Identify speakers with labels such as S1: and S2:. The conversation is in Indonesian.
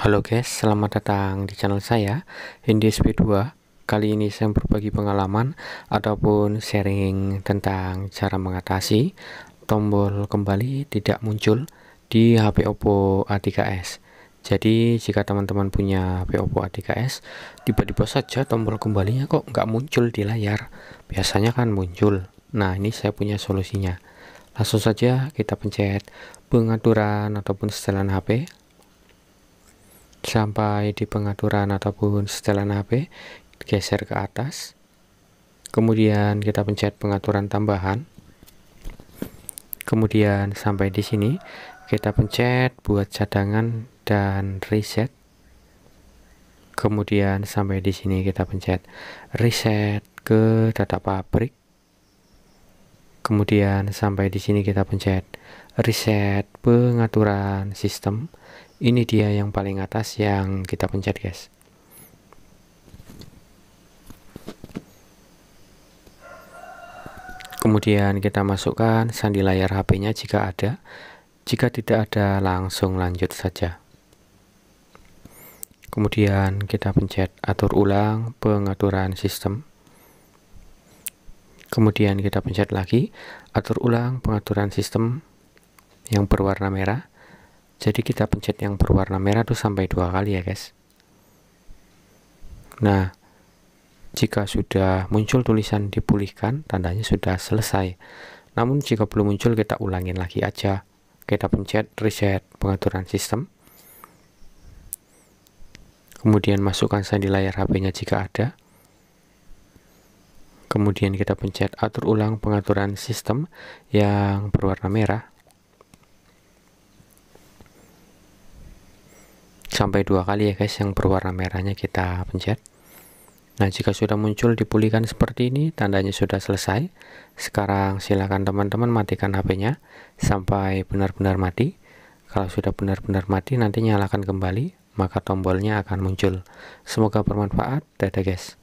S1: Halo guys, selamat datang di channel saya Indies P2 Kali ini saya berbagi pengalaman ataupun sharing tentang cara mengatasi tombol kembali tidak muncul di HP Oppo A3s Jadi jika teman-teman punya HP Oppo A3s tiba-tiba saja tombol kembalinya kok nggak muncul di layar Biasanya kan muncul Nah ini saya punya solusinya Langsung saja kita pencet pengaturan ataupun setelan HP sampai di pengaturan ataupun setelan HP geser ke atas kemudian kita pencet pengaturan tambahan kemudian sampai di sini kita pencet buat cadangan dan reset kemudian sampai di sini kita pencet reset ke data pabrik kemudian sampai di sini kita pencet reset pengaturan sistem ini dia yang paling atas yang kita pencet guys kemudian kita masukkan sandi layar HP-nya jika ada jika tidak ada langsung lanjut saja kemudian kita pencet atur ulang pengaturan sistem kemudian kita pencet lagi atur ulang pengaturan sistem yang berwarna merah jadi kita pencet yang berwarna merah itu sampai dua kali ya guys nah jika sudah muncul tulisan dipulihkan tandanya sudah selesai namun jika belum muncul kita ulangin lagi aja kita pencet reset pengaturan sistem kemudian masukkan sandi layar HP-nya jika ada kemudian kita pencet atur ulang pengaturan sistem yang berwarna merah sampai dua kali ya guys yang berwarna merahnya kita pencet Nah, jika sudah muncul dipulihkan seperti ini, tandanya sudah selesai. Sekarang silakan teman-teman matikan HP-nya sampai benar-benar mati. Kalau sudah benar-benar mati, nanti nyalakan kembali, maka tombolnya akan muncul. Semoga bermanfaat. Dadah, guys.